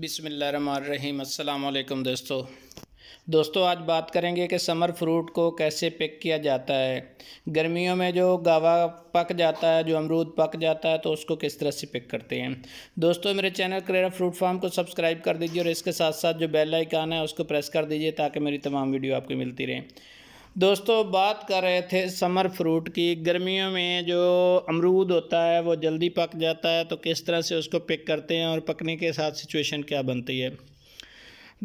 बिसमीम अल्लाम दोस्तों दोस्तों आज बात करेंगे कि समर फ्रूट को कैसे पिक किया जाता है गर्मियों में जो गावा पक जाता है जो अमरूद पक जाता है तो उसको किस तरह से पिक करते हैं दोस्तों मेरे चैनल करेरा फ्रूट फार्म को सब्सक्राइब कर दीजिए और इसके साथ साथ जो बेल आइकान है उसको प्रेस कर दीजिए ताकि मेरी तमाम वीडियो आपको मिलती रहे दोस्तों बात कर रहे थे समर फ्रूट की गर्मियों में जो अमरूद होता है वो जल्दी पक जाता है तो किस तरह से उसको पिक करते हैं और पकने के साथ सिचुएशन क्या बनती है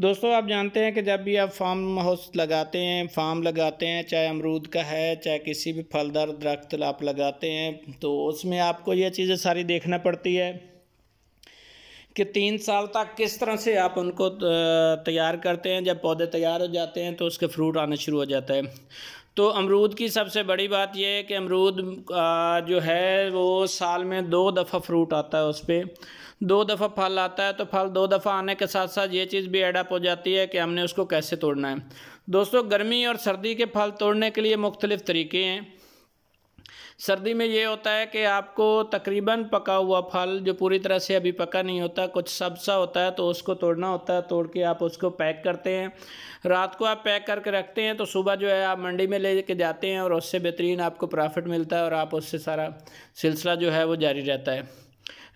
दोस्तों आप जानते हैं कि जब भी आप फार्म हाउस लगाते हैं फार्म लगाते हैं चाहे अमरूद का है चाहे किसी भी फलदार दरख्त आप लगाते हैं तो उसमें आपको ये चीज़ें सारी देखना पड़ती है कि तीन साल तक किस तरह से आप उनको तैयार करते हैं जब पौधे तैयार हो जाते हैं तो उसके फ्रूट आना शुरू हो जाता है तो अमरूद की सबसे बड़ी बात यह है कि अमरूद जो है वो साल में दो दफ़ा फ्रूट आता है उस पर दो दफ़ा फल आता है तो फल दो दफ़ा आने के साथ साथ ये चीज़ भी एडअप हो जाती है कि हमने उसको कैसे तोड़ना है दोस्तों गर्मी और सर्दी के फल तोड़ने के लिए मुख्तलिफ़ तरीके हैं सर्दी में ये होता है कि आपको तकरीबन पका हुआ फल जो पूरी तरह से अभी पका नहीं होता कुछ सब्सा होता है तो उसको तोड़ना होता है तोड़ के आप उसको पैक करते हैं रात को आप पैक करके रखते हैं तो सुबह जो है आप मंडी में ले के जाते हैं और उससे बेहतरीन आपको प्रॉफिट मिलता है और आप उससे सारा सिलसिला जो है वो जारी रहता है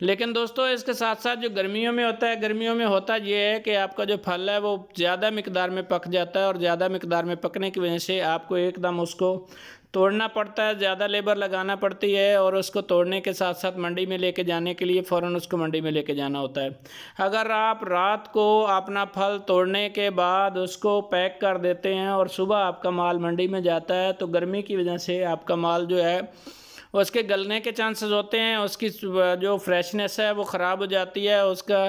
लेकिन दोस्तों इसके साथ साथ जो गर्मियों में होता है गर्मियों में होता ये है कि आपका जो फल है वो ज़्यादा मकदार में पक जाता है और ज़्यादा मकदार में पकने की वजह से आपको एकदम उसको तोड़ना पड़ता है ज़्यादा लेबर लगाना पड़ती है और उसको तोड़ने के साथ साथ मंडी में लेके जाने के लिए फ़ौर उसको मंडी में लेके जाना होता है अगर आप रात को अपना फल तोड़ने के बाद उसको पैक कर देते हैं और सुबह आपका माल मंडी में जाता है तो गर्मी की वजह से आपका माल जो है उसके गलने के चांसेस होते हैं उसकी जो फ्रेशनेस है वो ख़राब हो जाती है उसका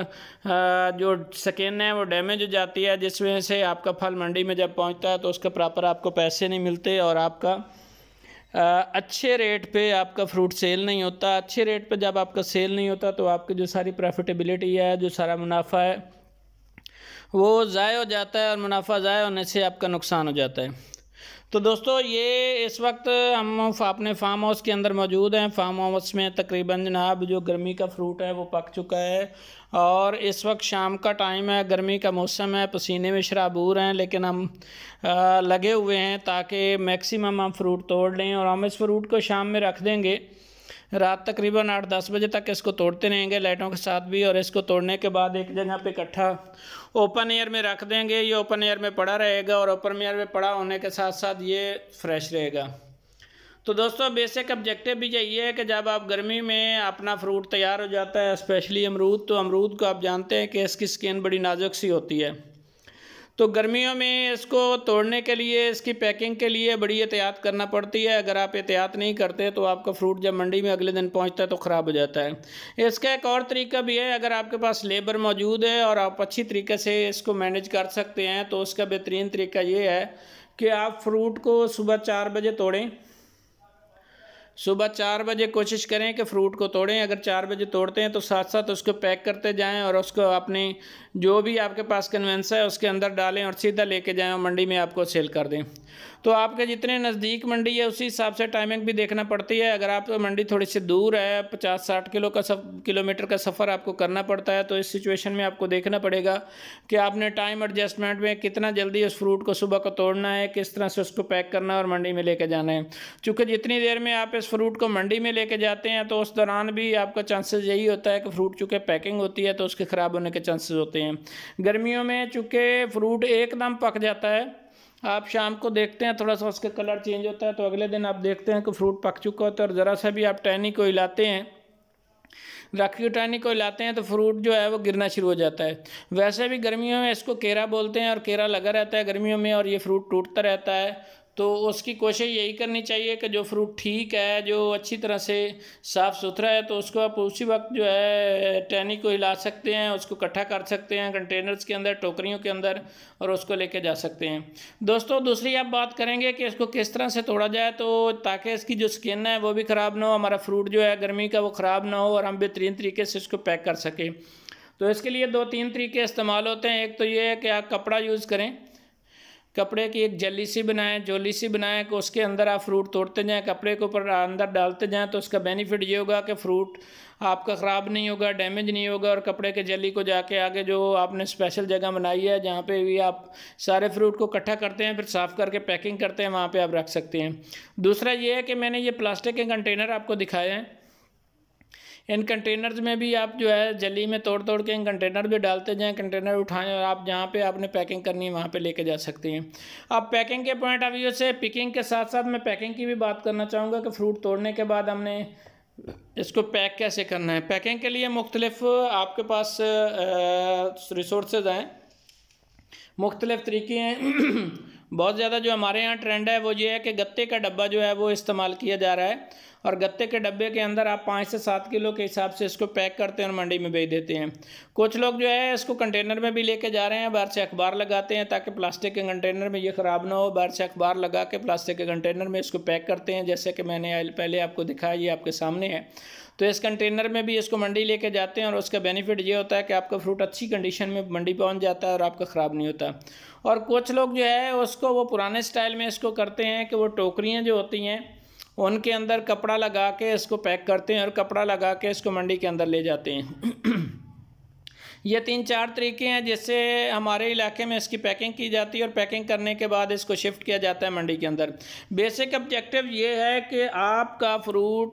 जो स्किन है वो डैमेज हो जाती है जिस वजह से आपका फल मंडी में जब पहुंचता है तो उसका प्रॉपर आपको पैसे नहीं मिलते और आपका अच्छे रेट पे आपका फ्रूट सेल नहीं होता अच्छे रेट पे जब आपका सेल नहीं होता तो आपकी जो सारी प्रॉफिटेबिलिटी है जो सारा मुनाफा है वो ज़ाय हो जाता है और मुनाफा ज़ाय होने से आपका नुकसान हो जाता है तो दोस्तों ये इस वक्त हम अपने फार्म हाउस के अंदर मौजूद हैं फार्म हाउस में तकरीबन जनाब जो गर्मी का फ्रूट है वो पक चुका है और इस वक्त शाम का टाइम है गर्मी का मौसम है पसीने में शराबूर हैं लेकिन हम आ, लगे हुए हैं ताकि मैक्सिमम हम फ्रूट तोड़ लें और हम इस फ्रूट को शाम में रख देंगे रात तकरीबन आठ दस बजे तक इसको तोड़ते रहेंगे लाइटों के साथ भी और इसको तोड़ने के बाद एक जगह पे इकट्ठा ओपन एयर में रख देंगे ये ओपन एयर में पड़ा रहेगा और ओपन एयर में पड़ा होने के साथ साथ ये फ्रेश रहेगा तो दोस्तों बेसिक ऑब्जेक्टिव भी यही है कि जब आप गर्मी में अपना फ्रूट तैयार हो जाता है स्पेशली अमरूद तो अमरूद को आप जानते हैं कि इसकी स्किन बड़ी नाजुक सी होती है तो गर्मियों में इसको तोड़ने के लिए इसकी पैकिंग के लिए बड़ी एहतियात करना पड़ती है अगर आप एहतियात नहीं करते तो आपका फ्रूट जब मंडी में अगले दिन पहुंचता है तो ख़राब हो जाता है इसका एक और तरीका भी है अगर आपके पास लेबर मौजूद है और आप अच्छी तरीके से इसको मैनेज कर सकते हैं तो उसका बेहतरीन तरीका ये है कि आप फ्रूट को सुबह चार बजे तोड़ें सुबह चार बजे कोशिश करें कि फ्रूट को तोड़ें अगर चार बजे तोड़ते हैं तो साथ साथ उसको पैक करते जाएं और उसको अपने जो भी आपके पास कन्वेंस है उसके अंदर डालें और सीधा लेके जाएं और मंडी में आपको सेल कर दें तो आपके जितने नज़दीक मंडी है उसी हिसाब से टाइमिंग भी देखना पड़ती है अगर आप तो मंडी थोड़ी सी दूर है पचास साठ किलो का सफ किलोमीटर का सफ़र आपको करना पड़ता है तो इस सिचुएशन में आपको देखना पड़ेगा कि आपने टाइम एडजस्टमेंट में कितना जल्दी उस फ्रूट को सुबह को तोड़ना है किस तरह से उसको पैक करना है और मंडी में लेके जाना है चूँकि जितनी देर में आप इस फ्रूट को मंडी में लेके जाते हैं तो उस दौरान भी आपका चांसेस यही होता है कि फ्रूट चूँकि पैकिंग होती है तो उसके ख़राब होने के चांसेज होते हैं गर्मियों में चूँकि फ्रूट एकदम पक जाता है आप शाम को देखते हैं थोड़ा सा उसका कलर चेंज होता है तो अगले दिन आप देखते हैं कि फ्रूट पक चुका होता है और ज़रा सा भी आप टहनी को हिलाते हैं राखी की टहनी को हिलाते हैं तो फ्रूट जो है वो गिरना शुरू हो जाता है वैसे भी गर्मियों में इसको केरा बोलते हैं और केरा लगा रहता है गर्मियों में और ये फ्रूट टूटता रहता है तो उसकी कोशिश यही करनी चाहिए कि जो फ्रूट ठीक है जो अच्छी तरह से साफ़ सुथरा है तो उसको आप उसी वक्त जो है टैनी को हिला सकते हैं उसको इकट्ठा कर सकते हैं कंटेनर्स के अंदर टोकरियों के अंदर और उसको लेके जा सकते हैं दोस्तों दूसरी आप बात करेंगे कि इसको किस तरह से तोड़ा जाए तो ताकि इसकी जो स्किन है वो भी ख़राब ना हो हमारा फ्रूट जो है गर्मी का वो ख़राब ना हो और हम बेहतरीन तरीके से इसको पैक कर सकें तो इसके लिए दो तीन तरीके इस्तेमाल होते हैं एक तो ये है कि आप कपड़ा यूज़ करें कपड़े की एक जली सी बनाएं जोली सी बनाएं कि उसके अंदर आप फ्रूट तोड़ते जाएं कपड़े के ऊपर अंदर डालते जाएं तो उसका बेनिफिट ये होगा कि फ्रूट आपका ख़राब नहीं होगा डैमेज नहीं होगा और कपड़े के जली को जाके आगे जो आपने स्पेशल जगह बनाई है जहाँ पे भी आप सारे फ्रूट को इकट्ठा करते हैं फिर साफ़ करके पैकिंग करते हैं वहाँ पर आप रख सकते हैं दूसरा ये है कि मैंने ये प्लास्टिक के कंटेनर आपको दिखाए हैं इन कंटेनर्स में भी आप जो है जली में तोड़ तोड़ के इन कंटेनर भी डालते जाएँ कंटेनर उठाएँ और आप जहाँ पर आपने पैकिंग करनी है वहाँ पर लेके जा सकते हैं अब पैकिंग के पॉइंट ऑफ व्यू से पिकिंग के साथ साथ मैं पैकिंग की भी बात करना चाहूँगा कि फ्रूट तोड़ने के बाद हमने इसको पैक कैसे करना है पैकिंग के लिए मुख्तलिफ आपके पास रिसोर्सेज हैं मुख्तलिफ तरीके हैं बहुत ज़्यादा जो हमारे यहाँ ट्रेंड है वो ये है कि गत्ते का डब्बा जो है वो इस्तेमाल किया जा रहा है और गत्ते के डब्बे के अंदर आप पाँच से सात किलो के हिसाब से इसको पैक करते हैं और मंडी में बेच देते हैं कुछ लोग जो है इसको कंटेनर में भी लेके जा रहे हैं बाहर से अखबार लगाते हैं ताकि प्लास्टिक के कंटेनर में ये ख़राब ना हो बाहर से अखबार लगा के प्लास्टिक के कंटेनर में इसको पैक करते हैं जैसे कि मैंने पहले आपको दिखाया ये आपके सामने है तो इस कंटेनर में भी इसको मंडी लेके जाते हैं और उसका बेनिफिट ये होता है कि आपका फ्रूट अच्छी कंडीशन में मंडी पहुंच जाता है और आपका ख़राब नहीं होता और कुछ लोग जो है उसको वो पुराने स्टाइल में इसको करते हैं कि वो टोकरियाँ जो होती हैं उनके अंदर कपड़ा लगा के इसको पैक करते हैं और कपड़ा लगा के इसको मंडी के अंदर ले जाते हैं ये तीन चार तरीके हैं जिससे हमारे इलाके में इसकी पैकिंग की जाती है और पैकिंग करने के बाद इसको शिफ्ट किया जाता है मंडी के अंदर बेसिक ऑब्जेक्टिव ये है कि आपका फ्रूट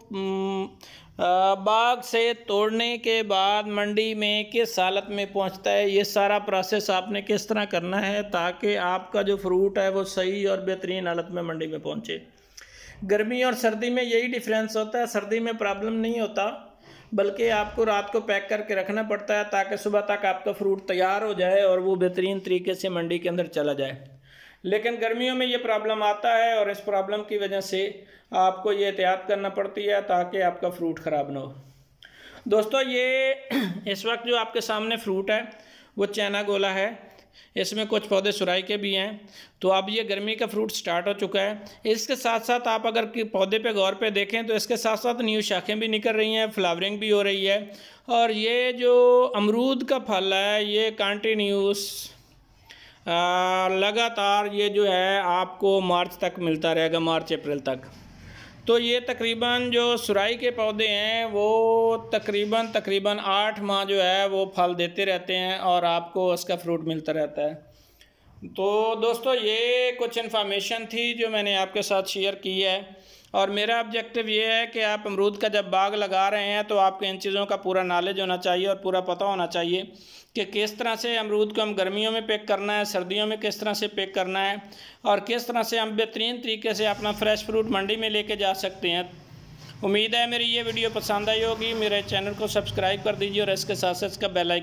बाग से तोड़ने के बाद मंडी में किस हालत में पहुंचता है ये सारा प्रोसेस आपने किस तरह करना है ताकि आपका जो फ्रूट है वो सही और बेहतरीन हालत में मंडी में पहुँचे गर्मी और सर्दी में यही डिफरेंस होता है सर्दी में प्रॉब्लम नहीं होता बल्कि आपको रात को पैक करके रखना पड़ता है ताकि सुबह तक आपका फ्रूट तैयार हो जाए और वो बेहतरीन तरीके से मंडी के अंदर चला जाए लेकिन गर्मियों में ये प्रॉब्लम आता है और इस प्रॉब्लम की वजह से आपको ये एहतियात करना पड़ती है ताकि आपका फ्रूट ख़राब ना हो दोस्तों ये इस वक्त जो आपके सामने फ्रूट है वो चैना गोला है इसमें कुछ पौधे सुराई के भी हैं तो अब ये गर्मी का फ्रूट स्टार्ट हो चुका है इसके साथ साथ आप अगर पौधे पे गौर पे देखें तो इसके साथ साथ न्यू शाखें भी निकल रही हैं फ्लावरिंग भी हो रही है और ये जो अमरूद का फल है ये कंटिन्यूस लगातार ये जो है आपको मार्च तक मिलता रहेगा मार्च अप्रैल तक तो ये तकरीबन जो सुराई के पौधे हैं वो तकरीबन तकरीबन आठ माह जो है वो फल देते रहते हैं और आपको उसका फ्रूट मिलता रहता है तो दोस्तों ये कुछ इन्फॉर्मेशन थी जो मैंने आपके साथ शेयर की है और मेरा ऑब्जेक्टिव ये है कि आप अमरूद का जब बाग लगा रहे हैं तो आपको इन चीज़ों का पूरा नॉलेज होना चाहिए और पूरा पता होना चाहिए कि किस तरह से अमरूद को हम गर्मियों में पैक करना है सर्दियों में किस तरह से पैक करना है और किस तरह से हम बेहतरीन तरीके से अपना फ्रेश फ्रूट मंडी में लेके जा सकते हैं उम्मीद है मेरी ये वीडियो पसंद आई होगी मेरे चैनल को सब्सक्राइब कर दीजिए और इसके साथ साथ इसका बेल